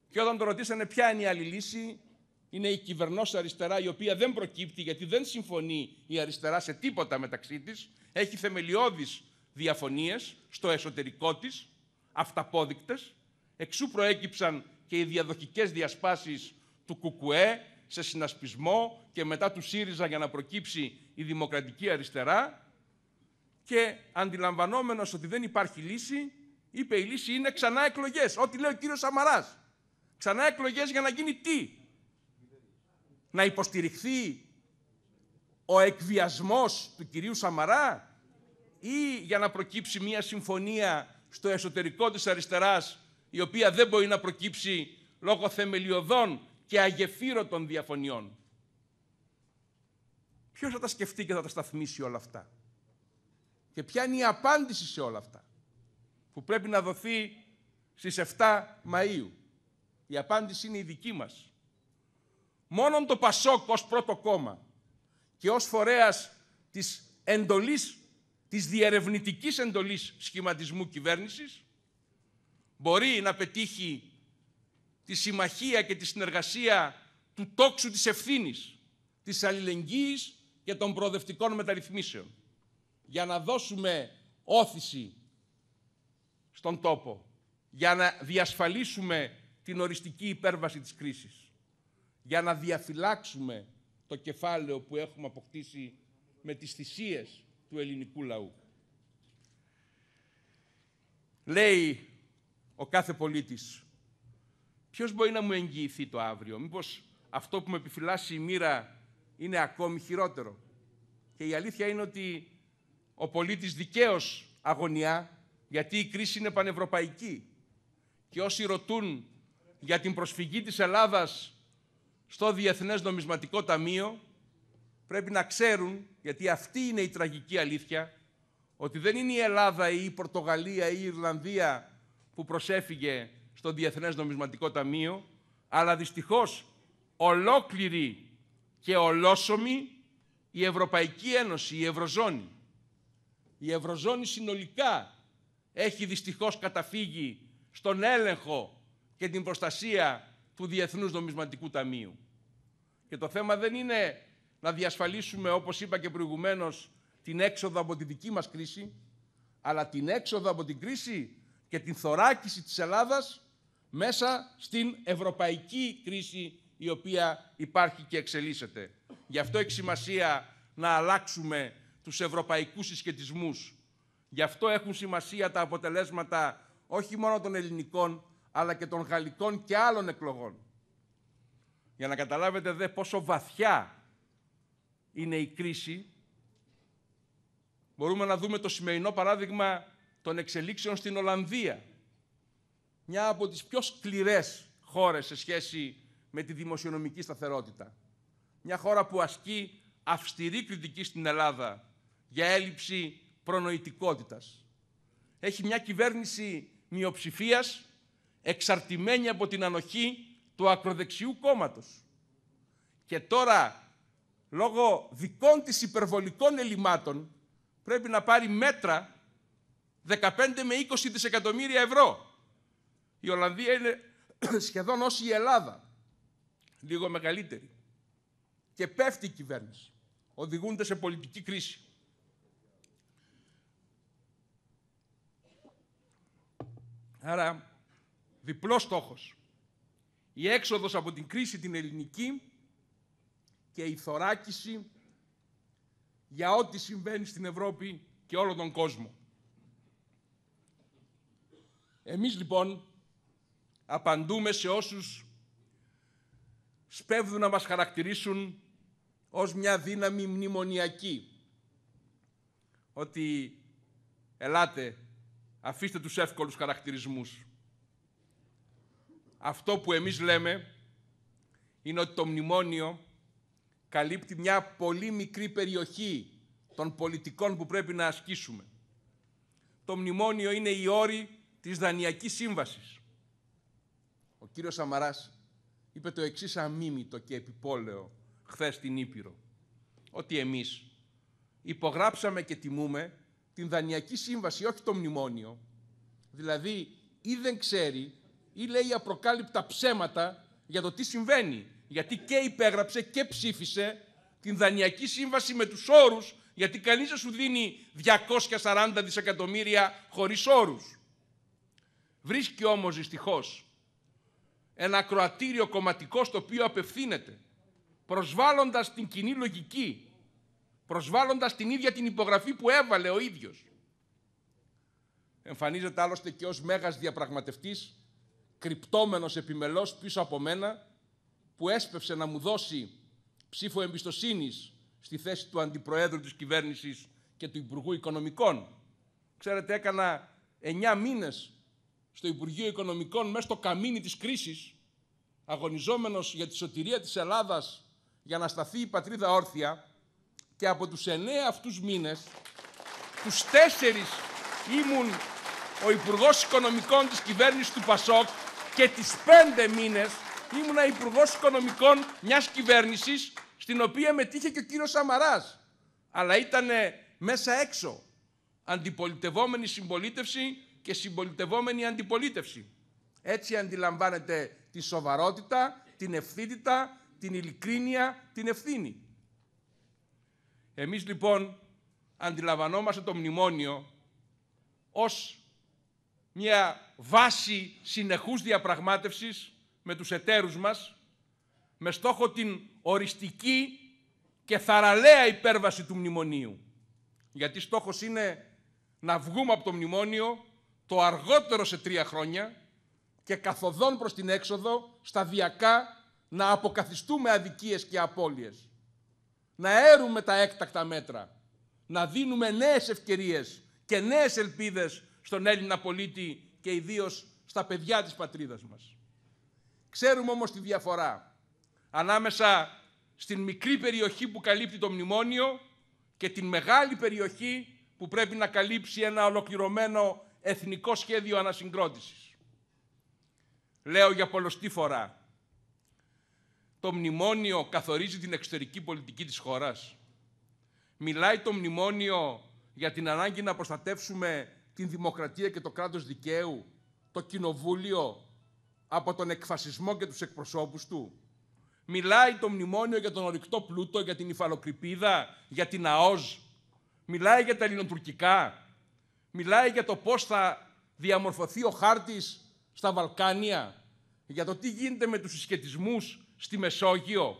και όταν τον ρωτήσανε ποια είναι η άλλη λύση είναι η κυβερνός αριστερά η οποία δεν προκύπτει γιατί δεν συμφωνεί η αριστερά σε τίποτα μεταξύ της, Έχει θεμελιώδεις διαφωνίες στο εσωτερικό της, αυταπόδεικτες. Εξού προέκυψαν και οι διαδοχικές διασπάσεις του Κουκουέ σε συνασπισμό και μετά του ΣΥΡΙΖΑ για να προκύψει η δημοκρατική αριστερά. Και αντιλαμβανόμενος ότι δεν υπάρχει λύση, είπε η λύση είναι ξανά εκλογές, Ό,τι λέει ο κύριος Σαμαράς. Ξανά εκλογές για να γίνει τι να υποστηριχθεί ο εκβιασμός του κυρίου Σαμαρά ή για να προκύψει μια συμφωνία στο εσωτερικό της αριστεράς η οποία δεν μπορεί να προκύψει λόγω θεμελιωδών και αγεφύρωτων διαφωνιών. Ποιος θα τα σκεφτεί και θα τα σταθμίσει όλα αυτά. Και ποια είναι η απάντηση σε όλα αυτά που πρέπει να δοθεί στις 7 Μαΐου. Η απάντηση είναι η δική μας μόνον το Πασόκ ως πρώτο κόμμα και ως φορέας της εντολής, της διερευνητικής εντολής σχηματισμού κυβέρνησης, μπορεί να πετύχει τη συμμαχία και τη συνεργασία του τόξου της ευθύνης, της αλληλεγγύης και των προοδευτικών μεταρρυθμίσεων για να δώσουμε όθηση στον τόπο, για να διασφαλίσουμε την οριστική υπέρβαση της κρίσης για να διαφυλάξουμε το κεφάλαιο που έχουμε αποκτήσει με τις θυσίες του ελληνικού λαού. Λέει ο κάθε πολίτης, ποιος μπορεί να μου εγγυηθεί το αύριο, μήπως αυτό που με επιφυλάσσει η μοίρα είναι ακόμη χειρότερο. Και η αλήθεια είναι ότι ο πολίτης δικαίως αγωνιά, γιατί η κρίση είναι πανευρωπαϊκή. Και όσοι ρωτούν για την προσφυγή της Ελλάδας στο Διεθνές Νομισματικό Ταμείο πρέπει να ξέρουν, γιατί αυτή είναι η τραγική αλήθεια, ότι δεν είναι η Ελλάδα ή η Πορτογαλία ή η Ιρλανδία που προσέφυγε στο Διεθνές Νομισματικό Ταμείο, αλλά δυστυχώς ολόκληρη και ολόσωμη η Ευρωπαϊκή Ένωση, η Ευρωζώνη. Η Ευρωζώνη συνολικά έχει δυστυχώς καταφύγει στον έλεγχο και την προστασία του Διεθνούς Νομισματικού Ταμείου. Και το θέμα δεν είναι να διασφαλίσουμε, όπως είπα και προηγουμένως, την έξοδο από τη δική μας κρίση, αλλά την έξοδο από την κρίση και την θωράκιση της Ελλάδας μέσα στην ευρωπαϊκή κρίση η οποία υπάρχει και εξελίσσεται. Γι' αυτό έχει σημασία να αλλάξουμε τους ευρωπαϊκούς συσχετισμούς. Γι' αυτό έχουν σημασία τα αποτελέσματα όχι μόνο των ελληνικών, αλλά και των γαλλικών και άλλων εκλογών. Για να καταλάβετε δε πόσο βαθιά είναι η κρίση, μπορούμε να δούμε το σημερινό παράδειγμα των εξελίξεων στην Ολλανδία, μια από τις πιο σκληρές χώρες σε σχέση με τη δημοσιονομική σταθερότητα. Μια χώρα που ασκεί αυστηρή κριτική στην Ελλάδα για έλλειψη προνοητικότητας. Έχει μια κυβέρνηση μειοψηφίας εξαρτημένη από την ανοχή του ακροδεξιού κόμματος. Και τώρα, λόγω δικών της υπερβολικών ελλημάτων, πρέπει να πάρει μέτρα 15 με 20 δισεκατομμύρια ευρώ. Η Ολλανδία είναι σχεδόν όση η Ελλάδα, λίγο μεγαλύτερη. Και πέφτει η κυβέρνηση. Οδηγούνται σε πολιτική κρίση. Άρα Διπλός στόχος. Η έξοδος από την κρίση την ελληνική και η θωράκιση για ό,τι συμβαίνει στην Ευρώπη και όλο τον κόσμο. Εμείς λοιπόν απαντούμε σε όσους σπέβδουν να μας χαρακτηρίσουν ως μια δύναμη μνημονιακή. Ότι ελάτε, αφήστε τους εύκολους χαρακτηρισμούς. Αυτό που εμείς λέμε είναι ότι το μνημόνιο καλύπτει μια πολύ μικρή περιοχή των πολιτικών που πρέπει να ασκήσουμε. Το μνημόνιο είναι η όρη της Δανειακής Σύμβασης. Ο κύριος Σαμαράς είπε το εξής αμίμητο και επιπόλαιο χθες στην Ήπειρο, ότι εμείς υπογράψαμε και τιμούμε την Δανειακή Σύμβαση, όχι το μνημόνιο. Δηλαδή, ή δεν ξέρει ή λέει απροκάλυπτα ψέματα για το τι συμβαίνει. Γιατί και υπέγραψε και ψήφισε την Δανειακή Σύμβαση με τους όρους, γιατί κανείς δεν σου δίνει 240 δισεκατομμύρια χωρίς όρους. Βρίσκει όμως δυστυχώς ένα ακροατήριο κομματικό στο οποίο απευθύνεται, προσβάλλοντας την κοινή λογική, προσβάλλοντας την ίδια την υπογραφή που έβαλε ο ίδιος. Εμφανίζεται άλλωστε και ως μέγας διαπραγματευτής κρυπτόμενος επιμελώς πίσω από μένα, που έσπευσε να μου δώσει ψήφο εμπιστοσύνης στη θέση του Αντιπροέδρου της Κυβέρνησης και του Υπουργού Οικονομικών. Ξέρετε, έκανα εννιά μήνες στο Υπουργείο Οικονομικών μέσα στο καμίνι της κρίσης, αγωνιζόμενος για τη σωτηρία της Ελλάδας για να σταθεί η πατρίδα όρθια και από τους εννέα αυτούς μήνες, τους τέσσερις ήμουν ο Υπουργός Οικονομικών της κυβέρνησης του Πασόκ και τις πέντε μήνες ήμουνα υπουργός οικονομικών μιας κυβέρνησης στην οποία μετήχε και ο κύριος Σαμαράς. Αλλά ήταν μέσα έξω. Αντιπολιτευόμενη συμπολίτευση και συμπολιτευόμενη αντιπολίτευση. Έτσι αντιλαμβάνεται τη σοβαρότητα, την ευθύτητα, την ειλικρίνεια, την ευθύνη. Εμείς λοιπόν αντιλαμβανόμαστε το μνημόνιο ως μια βάση συνεχούς διαπραγμάτευσης με τους εταίρους μας, με στόχο την οριστική και θαραλέα υπέρβαση του μνημονίου. Γιατί στόχος είναι να βγούμε από το μνημόνιο το αργότερο σε τρία χρόνια και καθοδόν προς την έξοδο σταδιακά να αποκαθιστούμε αδικίες και απώλειες. Να έρουμε τα έκτακτα μέτρα, να δίνουμε νέες ευκαιρίες και νέες ελπίδες στον Έλληνα πολίτη και ιδίως στα παιδιά της πατρίδας μας. Ξέρουμε όμως τη διαφορά ανάμεσα στην μικρή περιοχή που καλύπτει το μνημόνιο και την μεγάλη περιοχή που πρέπει να καλύψει ένα ολοκληρωμένο εθνικό σχέδιο ανασυγκρότησης. Λέω για πολλωστή φορά, το μνημόνιο καθορίζει την εξωτερική πολιτική της χώρας. Μιλάει το μνημόνιο για την ανάγκη να προστατεύσουμε την δημοκρατία και το κράτος δικαίου, το κοινοβούλιο από τον εκφασισμό και τους εκπροσώπους του. Μιλάει το μνημόνιο για τον ορυκτό πλούτο, για την υφαλοκρηπίδα, για την ΑΟΣ. Μιλάει για τα ελληνοτουρκικά. Μιλάει για το πώς θα διαμορφωθεί ο χάρτης στα Βαλκάνια. Για το τι γίνεται με τους συσχετισμούς στη Μεσόγειο.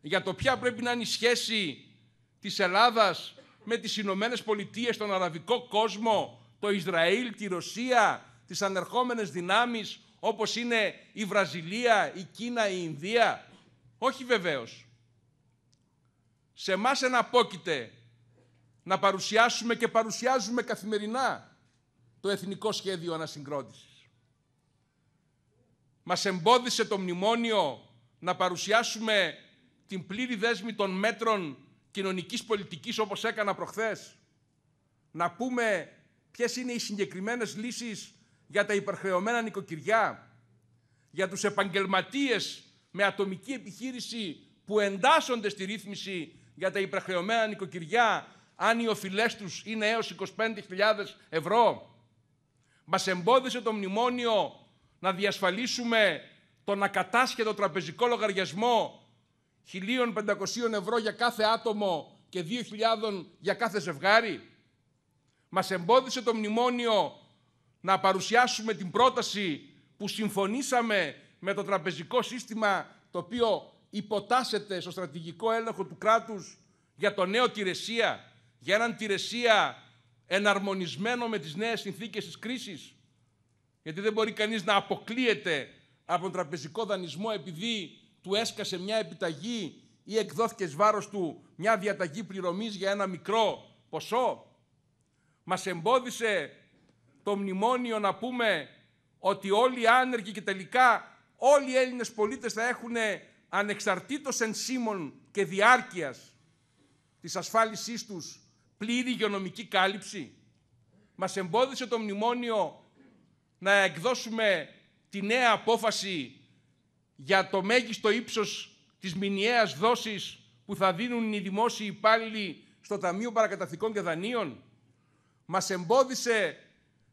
Για το ποια πρέπει να είναι η σχέση της Ελλάδας με τις Ηνωμένες Πολιτείες, τον αραβικό κόσμο, το Ισραήλ, τη Ρωσία, τις ανερχόμενες δυνάμεις όπως είναι η Βραζιλία, η Κίνα, η Ινδία. Όχι βεβαίως. Σε εμάς εναπόκειται να παρουσιάσουμε και παρουσιάζουμε καθημερινά το Εθνικό Σχέδιο Ανασυγκρότησης. Μας εμπόδισε το μνημόνιο να παρουσιάσουμε την πλήρη δέσμη των μέτρων κοινωνικής πολιτικής όπως έκανα προχθές. Να πούμε Ποιες είναι οι συγκεκριμένες λύσεις για τα υπερχρεωμένα νοικοκυριά, για τους επαγγελματίες με ατομική επιχείρηση που εντάσσονται στη ρύθμιση για τα υπερχρεωμένα νοικοκυριά, αν οι οφειλές τους είναι έως 25.000 ευρώ. μας εμπόδισε το μνημόνιο να διασφαλίσουμε τον ακατάσχετο τραπεζικό λογαριασμό 1.500 ευρώ για κάθε άτομο και 2.000 για κάθε ζευγάρι. Μας εμπόδισε το μνημόνιο να παρουσιάσουμε την πρόταση που συμφωνήσαμε με το τραπεζικό σύστημα το οποίο υποτάσσεται στο στρατηγικό έλεγχο του κράτους για το νέο Τηρεσία, για έναν Τηρεσία εναρμονισμένο με τις νέες συνθήκες της κρίσης. Γιατί δεν μπορεί κανείς να αποκλείεται από τον τραπεζικό δανεισμό επειδή του έσκασε μια επιταγή ή εκδόθηκε βάρος του μια διαταγή πληρωμής για ένα μικρό ποσό. Μας εμπόδισε το μνημόνιο να πούμε ότι όλοι οι άνεργοι και τελικά όλοι οι Έλληνες πολίτες θα έχουν ανεξαρτήτως ενσύμων και διάρκειας της ασφάλισής τους πλήρη υγειονομική κάλυψη. Μας εμπόδισε το μνημόνιο να εκδώσουμε τη νέα απόφαση για το μέγιστο ύψος της μηνιαίας δόσης που θα δίνουν οι δημόσιοι υπάλληλοι στο Ταμείο Παρακαταθήκων και Δανείων μας εμπόδισε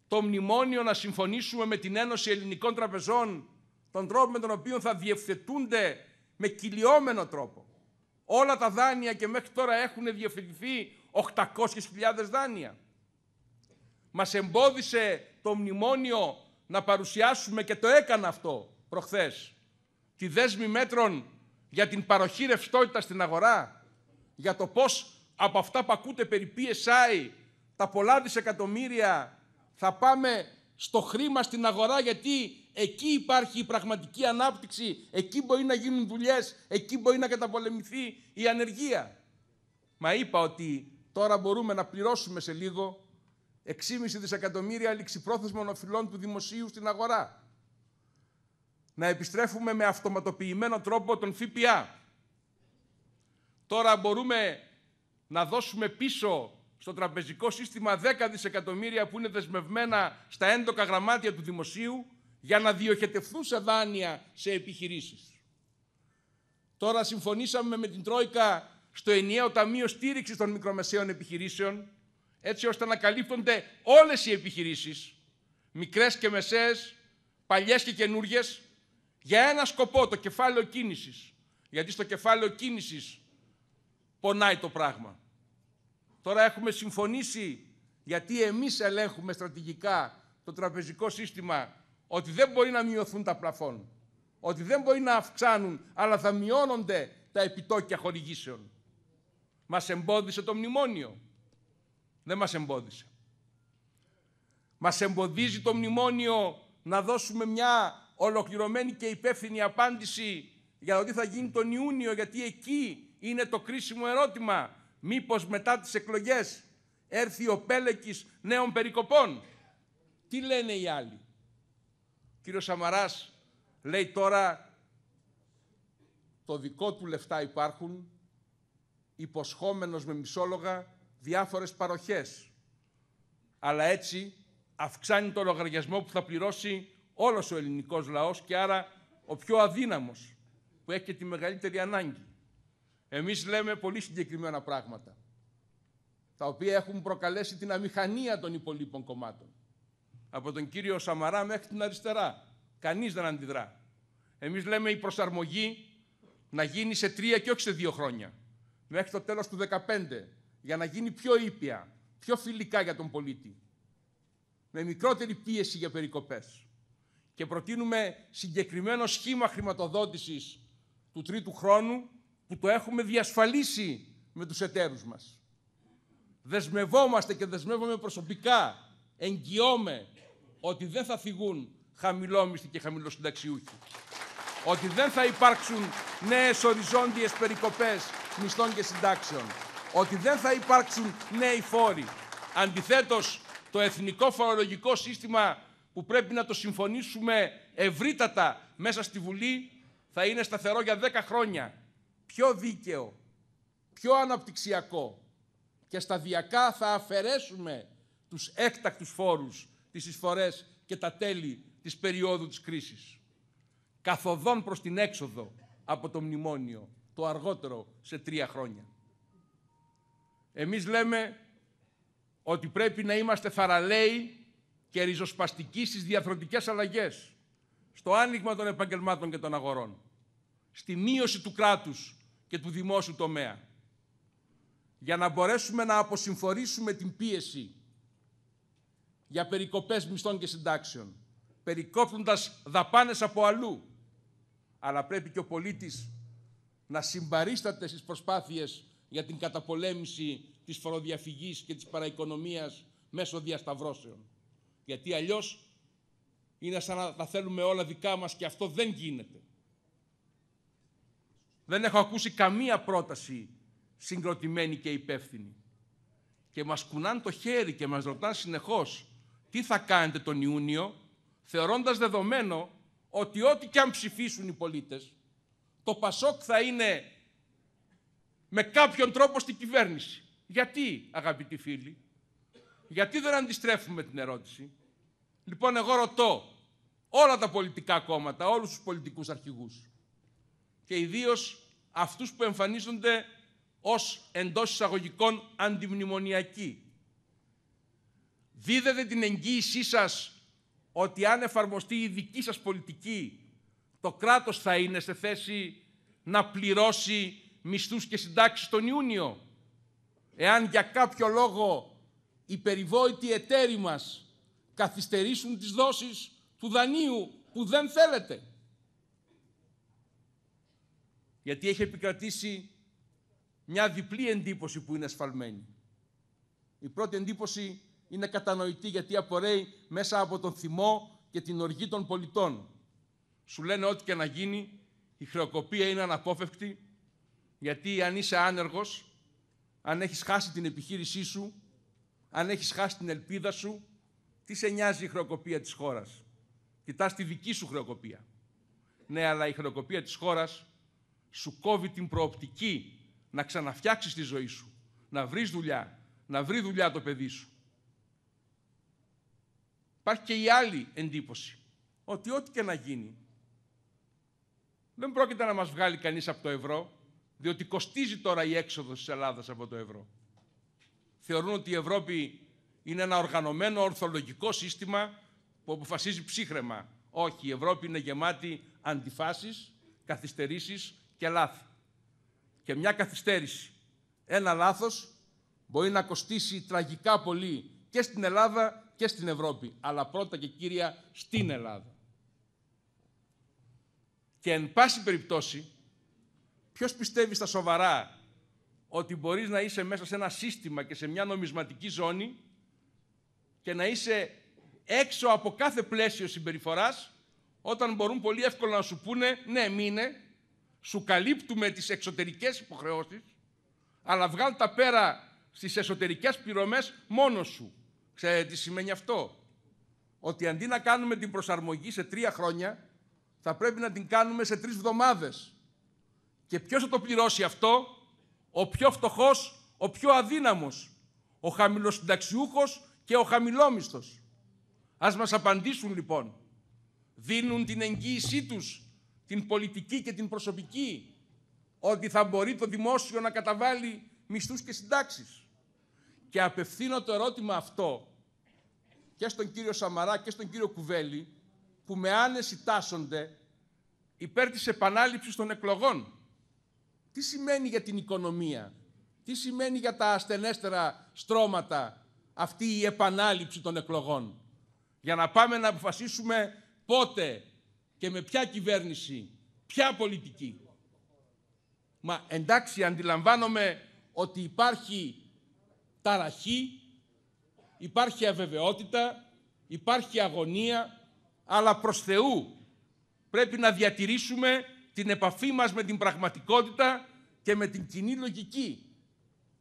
το μνημόνιο να συμφωνήσουμε με την Ένωση Ελληνικών Τραπεζών τον τρόπο με τον οποίο θα διευθετούνται με κυλιόμενο τρόπο. Όλα τα δάνεια και μέχρι τώρα έχουν διευθετηθεί 800.000 δάνεια. Μας εμπόδισε το μνημόνιο να παρουσιάσουμε και το έκανα αυτό προχθές. Τη δέσμη μέτρων για την παροχή ρευστότητα στην αγορά. Για το πώς από αυτά που ακούτε περί PSI τα πολλά δισεκατομμύρια θα πάμε στο χρήμα στην αγορά γιατί εκεί υπάρχει η πραγματική ανάπτυξη, εκεί μπορεί να γίνουν δουλειές, εκεί μπορεί να καταπολεμηθεί η ανεργία. Μα είπα ότι τώρα μπορούμε να πληρώσουμε σε λίγο 6,5 δισεκατομμύρια ληξιπρόθεσμων οφειλών του δημοσίου στην αγορά. Να επιστρέφουμε με αυτοματοποιημένο τρόπο τον ΦΠΑ. Τώρα μπορούμε να δώσουμε πίσω στο τραπεζικό σύστημα 10 δισεκατομμύρια που είναι δεσμευμένα στα έντοκα γραμμάτια του Δημοσίου για να διοχετευθούν σε δάνεια σε επιχειρήσεις. Τώρα συμφωνήσαμε με την Τρόικα στο ενιαίο Ταμείο Στήριξης των Μικρομεσαίων Επιχειρήσεων έτσι ώστε να καλύπτονται όλες οι επιχειρήσεις, μικρές και μεσαίες, παλιές και καινούριε, για ένα σκοπό, το κεφάλαιο κίνησης. Γιατί στο κεφάλαιο κίνησης πονάει το πράγμα. Τώρα έχουμε συμφωνήσει, γιατί εμείς ελέγχουμε στρατηγικά το τραπεζικό σύστημα, ότι δεν μπορεί να μειωθούν τα πλαφόν. Ότι δεν μπορεί να αυξάνουν, αλλά θα μειώνονται τα επιτόκια χορηγήσεων. Μας εμπόδισε το μνημόνιο. Δεν μας εμπόδισε. Μας εμποδίζει το μνημόνιο να δώσουμε μια ολοκληρωμένη και υπεύθυνη απάντηση για το τι θα γίνει τον Ιούνιο, γιατί εκεί είναι το κρίσιμο ερώτημα Μήπως μετά τις εκλογές έρθει ο πέλεκης νέων περικοπών. Τι λένε οι άλλοι. Ο κύριος Σαμαράς λέει τώρα το δικό του λεφτά υπάρχουν υποσχόμενος με μισόλογα διάφορες παροχές. Αλλά έτσι αυξάνει το λογαριασμό που θα πληρώσει όλος ο ελληνικός λαός και άρα ο πιο αδύναμος που έχει και τη μεγαλύτερη ανάγκη. Εμείς λέμε πολύ συγκεκριμένα πράγματα, τα οποία έχουν προκαλέσει την αμηχανία των υπολείπων κομμάτων. Από τον κύριο Σαμαρά μέχρι την αριστερά. Κανείς δεν αντιδρά. Εμείς λέμε η προσαρμογή να γίνει σε τρία και όχι σε δύο χρόνια. Μέχρι το τέλος του 2015, για να γίνει πιο ήπια, πιο φιλικά για τον πολίτη. Με μικρότερη πίεση για περικοπές. Και προτείνουμε συγκεκριμένο σχήμα χρηματοδότησης του τρίτου χρόνου που το έχουμε διασφαλίσει με τους εταίρους μας. Δεσμευόμαστε και δεσμεύομαι προσωπικά, εγγυώμαι ότι δεν θα φυγούν χαμηλόμισθοι και χαμηλοσυνταξιούχοι. Ότι δεν θα υπάρξουν νέες οριζόντιες περικοπές μισθών και συντάξεων. Ότι δεν θα υπάρξουν νέοι φόροι. Αντιθέτως, το εθνικό φορολογικό σύστημα που πρέπει να το συμφωνήσουμε ευρύτατα μέσα στη Βουλή θα είναι σταθερό για 10 χρόνια πιο δίκαιο, πιο αναπτυξιακό και σταδιακά θα αφαιρέσουμε τους έκτακτους φόρους, τις εισφορές και τα τέλη της περίοδου της κρίσης. Καθοδόν προς την έξοδο από το μνημόνιο, το αργότερο σε τρία χρόνια. Εμείς λέμε ότι πρέπει να είμαστε θαραλέοι και ριζοσπαστικοί στις διαφροντικές αλλαγές, στο άνοιγμα των επαγγελμάτων και των αγορών στη μείωση του κράτους και του δημόσιου τομέα. Για να μπορέσουμε να αποσυμφορήσουμε την πίεση για περικοπές μισθών και συντάξεων, περικόπτοντας δαπάνες από αλλού. Αλλά πρέπει και ο πολίτης να συμπαρίσταται στις προσπάθειες για την καταπολέμηση της φοροδιαφυγής και της παραοικονομίας μέσω διασταυρώσεων. Γιατί αλλιώς είναι σαν να τα θέλουμε όλα δικά μας και αυτό δεν γίνεται. Δεν έχω ακούσει καμία πρόταση συγκροτημένη και υπεύθυνη. Και μας κουνάν το χέρι και μας ρωτάν συνεχώς τι θα κάνετε τον Ιούνιο, θεωρώντας δεδομένο ότι ό,τι και αν ψηφίσουν οι πολίτες, το Πασόκ θα είναι με κάποιον τρόπο στην κυβέρνηση. Γιατί, αγαπητοί φίλοι, γιατί δεν αντιστρέφουμε την ερώτηση. Λοιπόν, εγώ ρωτώ όλα τα πολιτικά κόμματα, όλους τους πολιτικούς αρχηγούς και ιδίως αυτούς που εμφανίζονται ως εντός εισαγωγικών αντιμνημονιακοί. Δίδετε την εγγύησή σας ότι αν εφαρμοστεί η δική σας πολιτική, το κράτος θα είναι σε θέση να πληρώσει μισθούς και συντάξεις τον Ιούνιο. Εάν για κάποιο λόγο οι περιβόητοι εταίροι μας καθυστερήσουν τις δόσεις του δανείου που δεν θέλετε γιατί έχει επικρατήσει μια διπλή εντύπωση που είναι ασφαλμένη. Η πρώτη εντύπωση είναι κατανοητή γιατί απορρέει μέσα από τον θυμό και την οργή των πολιτών. Σου λένε ό,τι και να γίνει, η χρεοκοπία είναι αναπόφευκτη, γιατί αν είσαι άνεργος, αν έχεις χάσει την επιχείρησή σου, αν έχεις χάσει την ελπίδα σου, τι σε νοιάζει η χρεοκοπία της χώρας. Κοιτάς τη δική σου χρεοκοπία. Ναι, αλλά η χρεοκοπία της χώρας σου κόβει την προοπτική να ξαναφτιάξεις τη ζωή σου, να βρεις δουλειά, να βρει δουλειά το παιδί σου. Υπάρχει και η άλλη εντύπωση, ότι ό,τι και να γίνει, δεν πρόκειται να μας βγάλει κανείς από το ευρώ, διότι κοστίζει τώρα η έξοδος της Ελλάδας από το ευρώ. Θεωρούν ότι η Ευρώπη είναι ένα οργανωμένο ορθολογικό σύστημα που αποφασίζει ψύχρεμα. Όχι, η Ευρώπη είναι γεμάτη αντιφάσεις, καθυστερήσεις και λάθη. Και μια καθυστέρηση, ένα λάθος μπορεί να κοστίσει τραγικά πολύ και στην Ελλάδα και στην Ευρώπη, αλλά πρώτα και κύρια στην Ελλάδα. Και εν πάση περιπτώσει, ποιος πιστεύει στα σοβαρά ότι μπορείς να είσαι μέσα σε ένα σύστημα και σε μια νομισματική ζώνη και να είσαι έξω από κάθε πλαίσιο συμπεριφοράς, όταν μπορούν πολύ εύκολα να σου πούνε «ναι, μείνε» σου καλύπτουμε τις εξωτερικές υποχρεώσεις, αλλά βγάλ τα πέρα στις εσωτερικές πληρωμές μόνος σου. Ξέρετε τι σημαίνει αυτό. Ότι αντί να κάνουμε την προσαρμογή σε τρία χρόνια, θα πρέπει να την κάνουμε σε τρεις εβδομάδες. Και ποιος θα το πληρώσει αυτό, ο πιο φτωχός, ο πιο αδύναμος, ο χαμηλοσυνταξιούχος και ο χαμηλόμιστος. Ας μας απαντήσουν λοιπόν. Δίνουν την εγγύησή τους την πολιτική και την προσωπική, ότι θα μπορεί το δημόσιο να καταβάλει μισθούς και συντάξεις. Και απευθύνω το ερώτημα αυτό και στον κύριο Σαμαρά και στον κύριο Κουβέλη, που με άνεση τάσσονται υπέρ της επανάληψης των εκλογών. Τι σημαίνει για την οικονομία, τι σημαίνει για τα ασθενέστερα στρώματα αυτή η επανάληψη των εκλογών. Για να πάμε να αποφασίσουμε πότε και με ποια κυβέρνηση, ποια πολιτική. Μα εντάξει αντιλαμβάνομαι ότι υπάρχει ταραχή, υπάρχει αβεβαιότητα, υπάρχει αγωνία, αλλά προς Θεού πρέπει να διατηρήσουμε την επαφή μας με την πραγματικότητα και με την κοινή λογική.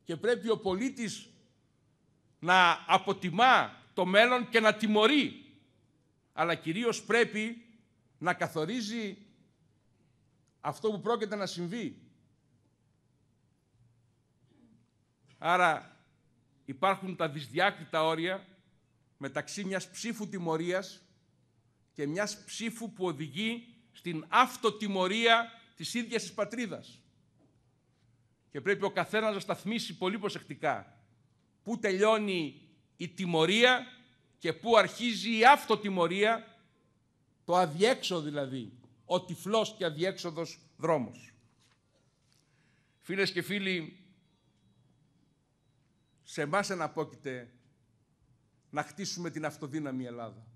Και πρέπει ο πολίτης να αποτιμά το μέλλον και να τιμωρεί. Αλλά κυρίως πρέπει να καθορίζει αυτό που πρόκειται να συμβεί. Άρα υπάρχουν τα δυσδιάκριτα όρια μεταξύ μιας ψήφου τιμωρίας και μιας ψήφου που οδηγεί στην αυτοτιμωρία της ίδιας της πατρίδας. Και πρέπει ο καθένας να σταθμίσει πολύ προσεκτικά πού τελειώνει η τιμωρία και πού αρχίζει η αυτοτιμωρία το αδιέξοδο δηλαδή, ο τυφλός και αδιέξοδος δρόμος. Φίλες και φίλοι, σε εμάς εναπόκειται να χτίσουμε την αυτοδύναμη Ελλάδα.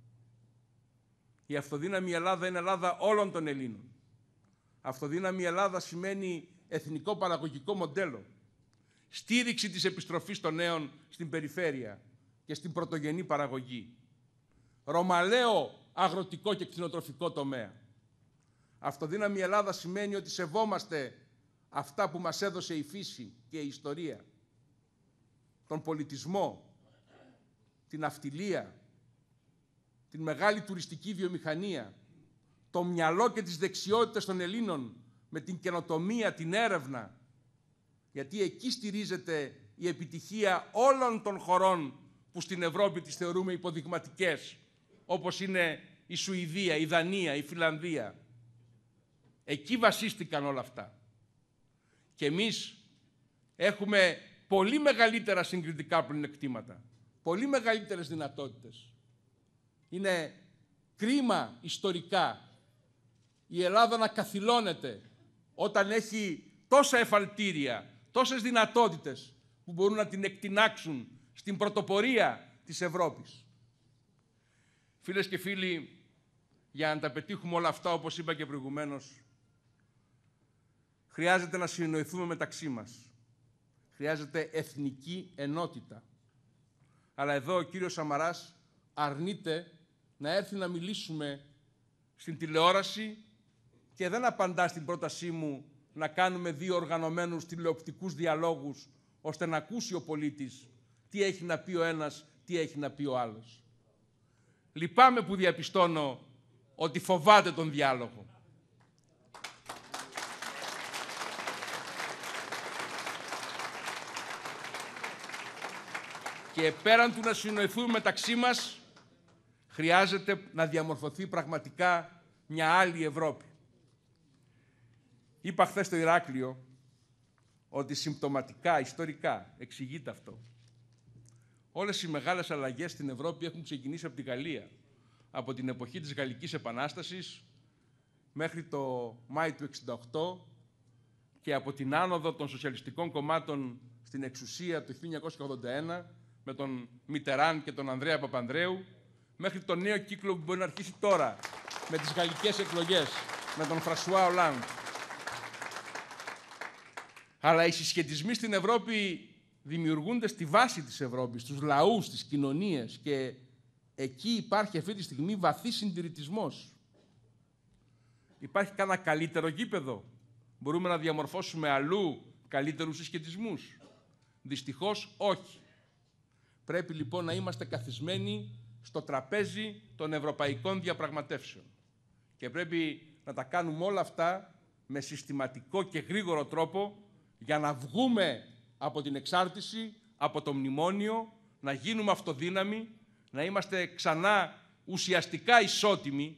Η αυτοδύναμη Ελλάδα είναι Ελλάδα όλων των Ελλήνων. Αυτοδύναμη Ελλάδα σημαίνει εθνικό παραγωγικό μοντέλο. Στήριξη της επιστροφής των νέων στην περιφέρεια και στην πρωτογενή παραγωγή. Ρωμαλαίο αγροτικό και κτηνοτροφικό τομέα. Αυτοδύναμη Ελλάδα σημαίνει ότι σεβόμαστε αυτά που μας έδωσε η φύση και η ιστορία, τον πολιτισμό, την αυτιλία, την μεγάλη τουριστική βιομηχανία, το μυαλό και τις δεξιότητες των Ελλήνων με την καινοτομία, την έρευνα, γιατί εκεί στηρίζεται η επιτυχία όλων των χωρών που στην Ευρώπη τις θεωρούμε υποδειγματικές όπως είναι η Σουηδία, η Δανία, η Φιλανδία. Εκεί βασίστηκαν όλα αυτά. Και εμείς έχουμε πολύ μεγαλύτερα συγκριτικά πλεονεκτήματα. Πολύ μεγαλύτερες δυνατότητες. Είναι κρίμα ιστορικά η Ελλάδα να καθυλώνεται όταν έχει τόσα εφαλτήρια, τόσες δυνατότητες που μπορούν να την εκτινάξουν στην πρωτοπορία της Ευρώπης. Φίλες και φίλοι, για να τα πετύχουμε όλα αυτά, όπως είπα και προηγουμένως, χρειάζεται να συνοηθούμε μεταξύ μας. Χρειάζεται εθνική ενότητα. Αλλά εδώ ο κύριος Σαμαράς αρνείται να έρθει να μιλήσουμε στην τηλεόραση και δεν απαντά στην πρότασή μου να κάνουμε δύο οργανωμένους τηλεοπτικούς διαλόγους ώστε να ακούσει ο πολίτης τι έχει να πει ο ένας, τι έχει να πει ο άλλος. Λυπάμαι που διαπιστώνω ότι φοβάται τον διάλογο. Και πέραν του να συνοηθούμε μεταξύ μας, χρειάζεται να διαμορφωθεί πραγματικά μια άλλη Ευρώπη. Είπα χθες στο Ηράκλειο ότι συμπτωματικά, ιστορικά, εξηγείται αυτό, Όλες οι μεγάλες αλλαγές στην Ευρώπη έχουν ξεκινήσει από τη Γαλλία. Από την εποχή της Γαλλικής Επανάστασης μέχρι το Μάη του 68 και από την άνοδο των σοσιαλιστικών κομμάτων στην εξουσία το 1981 με τον Μιτεράν και τον Ανδρέα Παπανδρέου μέχρι τον νέο κύκλο που μπορεί να αρχίσει τώρα με τις γαλλικές εκλογές, με τον Φρασουά Ολάντ. Αλλά οι συσχετισμοί στην Ευρώπη δημιουργούνται στη βάση της Ευρώπης, στους λαούς, στις κοινωνίες και εκεί υπάρχει αυτή τη στιγμή βαθύ συντηρητισμός. Υπάρχει κανένα καλύτερο γήπεδο. Μπορούμε να διαμορφώσουμε αλλού καλύτερους συσχετισμούς. Δυστυχώς όχι. Πρέπει λοιπόν να είμαστε καθισμένοι στο τραπέζι των ευρωπαϊκών διαπραγματεύσεων. Και πρέπει να τα κάνουμε όλα αυτά με συστηματικό και γρήγορο τρόπο για να βγούμε από την εξάρτηση, από το μνημόνιο, να γίνουμε αυτοδύναμοι, να είμαστε ξανά ουσιαστικά ισότιμοι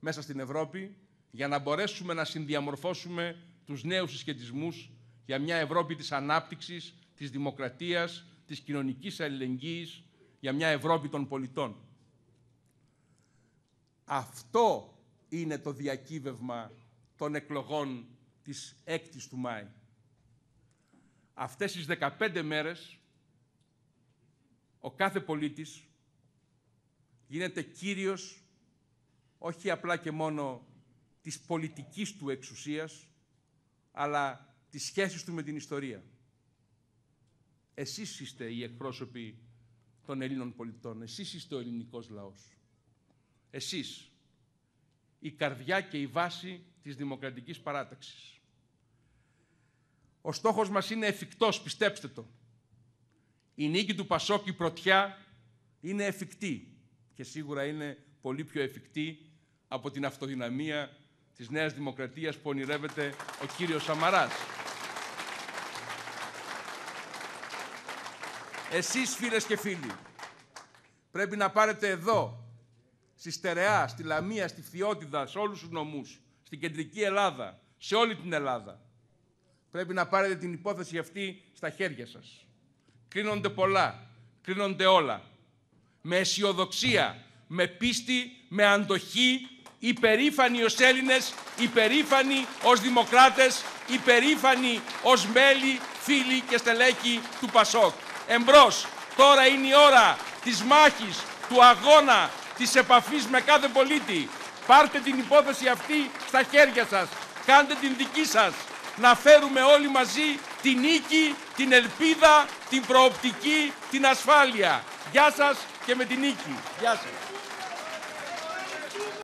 μέσα στην Ευρώπη, για να μπορέσουμε να συνδιαμορφώσουμε τους νέους συσχετισμούς για μια Ευρώπη της ανάπτυξης, της δημοκρατίας, της κοινωνικής αλληλεγγύης, για μια Ευρώπη των πολιτών. Αυτό είναι το διακύβευμα των εκλογών της 6 του Μάη αυτές τις 15 μέρες ο κάθε πολίτης γίνεται κύριος όχι απλά και μόνο της πολιτικής του εξουσίας, αλλά της σχέσης του με την ιστορία. Εσείς είστε οι εκπρόσωποι των Ελλήνων πολιτών. Εσείς είστε ο ελληνικός λαός. Εσείς, η καρδιά και η βάση της δημοκρατικής παράταξης. Ο στόχος μας είναι εφικτός, πιστέψτε το. Η νίκη του Πασόκη πρωτιά είναι εφικτή και σίγουρα είναι πολύ πιο εφικτή από την αυτοδυναμία της Νέας Δημοκρατίας που ονειρεύεται ο κύριος Σαμαράς. Εσείς φίλες και φίλοι, πρέπει να πάρετε εδώ, στη Στερεά, στη Λαμία, στη Φθιώτιδα, σε όλους τους νομούς, στην κεντρική Ελλάδα, σε όλη την Ελλάδα, Πρέπει να πάρετε την υπόθεση αυτή στα χέρια σας. Κρίνονται πολλά, κρίνονται όλα. Με αισιοδοξία, με πίστη, με αντοχή, υπερήφανοι ως Έλληνες, υπερήφανοι ως δημοκράτες, υπερήφανοι ως μέλη, φίλοι και στελέχοι του Πασόκ. Εμπρός, τώρα είναι η ώρα της μάχης, του αγώνα, της επαφής με κάθε πολίτη. Πάρτε την υπόθεση αυτή στα χέρια σας. Κάντε την δική σας να φέρουμε όλοι μαζί την νίκη, την ελπίδα, την προοπτική, την ασφάλεια. Γεια σας και με την νίκη. Γεια σας.